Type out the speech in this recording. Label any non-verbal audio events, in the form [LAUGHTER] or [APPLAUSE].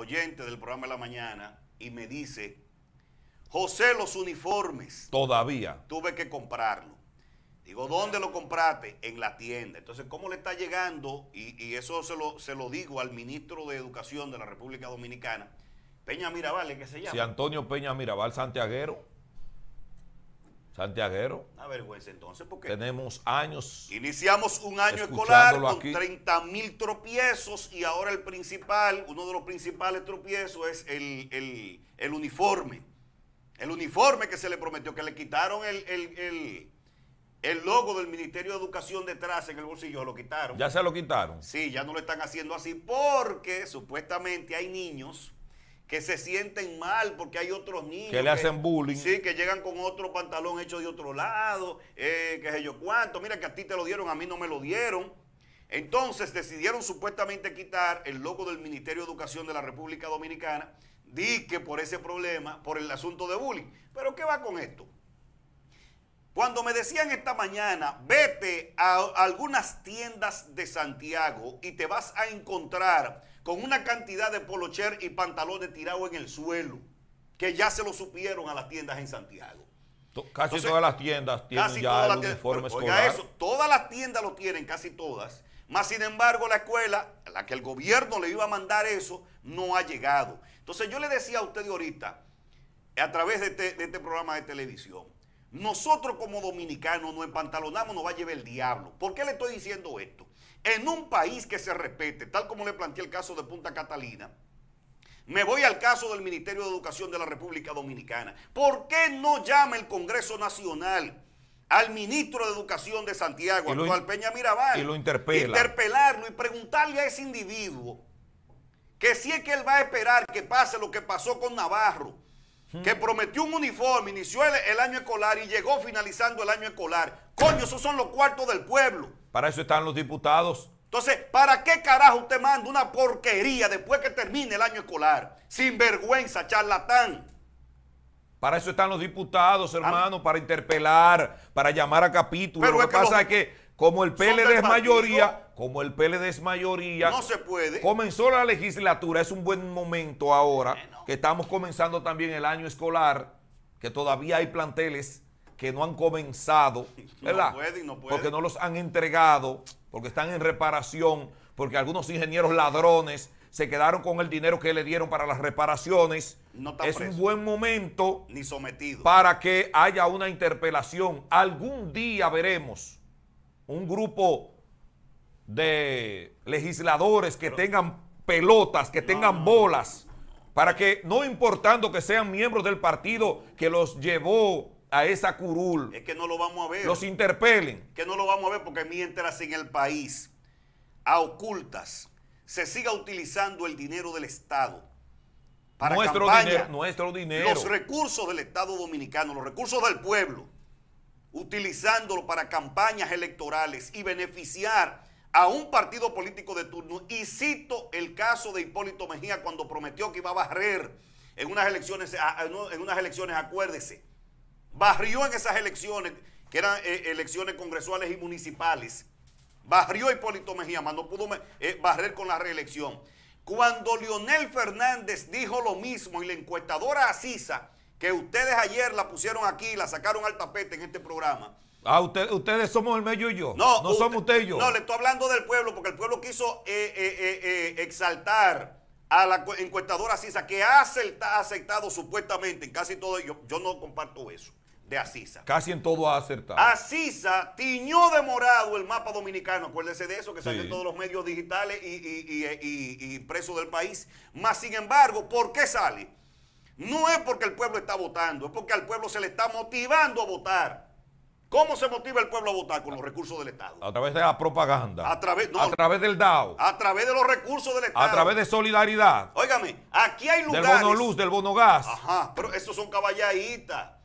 oyente del programa de la mañana, y me dice, José, los uniformes. Todavía. Tuve que comprarlo. Digo, ¿dónde lo compraste? En la tienda. Entonces, ¿cómo le está llegando? Y, eso se lo, se lo digo al ministro de Educación de la República Dominicana, Peña Mirabal, ¿qué se llama? Si Antonio Peña Mirabal, santiaguero. Santiaguero. Una vergüenza entonces, porque tenemos años. Iniciamos un año escolar con 30 mil tropiezos y ahora el principal, uno de los principales tropiezos es el, uniforme. El uniforme que se le prometió, que le quitaron el, el, logo del Ministerio de Educación detrás en el bolsillo, lo quitaron. Ya se lo quitaron. Sí, ya no lo están haciendo así porque supuestamente hay niños que se sienten mal porque hay otros niños. Que le hacen bullying. Sí, que llegan con otro pantalón hecho de otro lado, eh, que sé yo cuánto. Mira que a ti te lo dieron, a mí no me lo dieron. Entonces decidieron supuestamente quitar el logo del Ministerio de Educación de la República Dominicana, di que por ese problema, por el asunto de bullying. Pero ¿qué va con esto? Cuando me decían esta mañana, vete a algunas tiendas de Santiago y te vas a encontrar con una cantidad de polocher y pantalones tirados en el suelo, que ya se lo supieron a las tiendas en Santiago. Casi todas las tiendas tienen ya eso, todas las tiendas lo tienen, casi todas. Más sin embargo, la escuela, a la que el gobierno le iba a mandar eso, no ha llegado. Entonces yo le decía a usted ahorita, a través de este, este programa de televisión, nosotros como dominicanos nos empantalonamos, nos va a llevar el diablo. ¿Por qué le estoy diciendo esto? En un país que se respete, tal como le planteé el caso de Punta Catalina, me voy al caso del Ministerio de Educación de la República Dominicana. ¿Por qué no llama el Congreso Nacional al ministro de Educación de Santiago, actual Peña Mirabal, y lo interpela. interpelarlo y preguntarle a ese individuo que si es que él va a esperar que pase lo que pasó con Navarro, que prometió un uniforme, inició el, año escolar y llegó finalizando el año escolar. Coño, esos son los cuartos del pueblo. Para eso están los diputados. Entonces, ¿para qué carajo usted manda una porquería después que termine el año escolar? Sin vergüenza, charlatán. Para eso están los diputados, ah. hermano, para interpelar, para llamar a capítulo. lo que pasa es que, como el PLD es mayoría, como el PLD es mayoría, no se puede. Comenzó la legislatura, es un buen momento ahora, que estamos comenzando también el año escolar, que todavía hay planteles que no han comenzado, [LAUGHS] No pueden, no pueden. Porque no los han entregado, porque están en reparación, porque algunos ingenieros ladrones se quedaron con el dinero que le dieron para las reparaciones. es un buen momento ni para que haya una interpelación. Algún día veremos un grupo de legisladores que tengan pelotas, que tengan bolas, para que no importando que sean miembros del partido que los llevó a esa curul. que no lo vamos a ver. Los interpelen. Que no lo vamos a ver porque mientras en el país a ocultas se siga utilizando el dinero del Estado para nuestro campaña, dinero. Los recursos del Estado dominicano, los recursos del pueblo, utilizándolo para campañas electorales y beneficiar a un partido político de turno y cito el caso de Hipólito Mejía cuando prometió que iba a barrer en unas elecciones, en unas elecciones acuérdese, barrió en esas elecciones, que eran eh, elecciones congresuales y municipales, barrió Hipólito Mejía, más no pudo eh, barrer con la reelección. Cuando Leonel Fernández dijo lo mismo y la encuestadora Asisa, que ustedes ayer la pusieron aquí, la sacaron al tapete en este programa, Ah, ustedes somos el medio y yo. No, no somos usted y yo. No, le estoy hablando del pueblo porque el pueblo quiso eh, eh, eh, exaltar a la encuestadora CISA, que ha aceptado supuestamente en casi todo. Yo, no comparto eso de Asisa. Casi en todo ha acertado. Asisa tiñó de morado el mapa dominicano, acuérdese de eso, que sale en todos los medios digitales y, y, del país. mas sin embargo, ¿por qué sale? No es porque el pueblo está votando, es porque al pueblo se le está motivando a votar. ¿Cómo se motiva el pueblo a votar con los recursos del Estado? A través de la propaganda. A través, a través del DAO. A través de los recursos del Estado. A través de solidaridad. Óigame, aquí hay lugares. Del bono luz, del bono gas. Ajá, pero esos son caballaditas.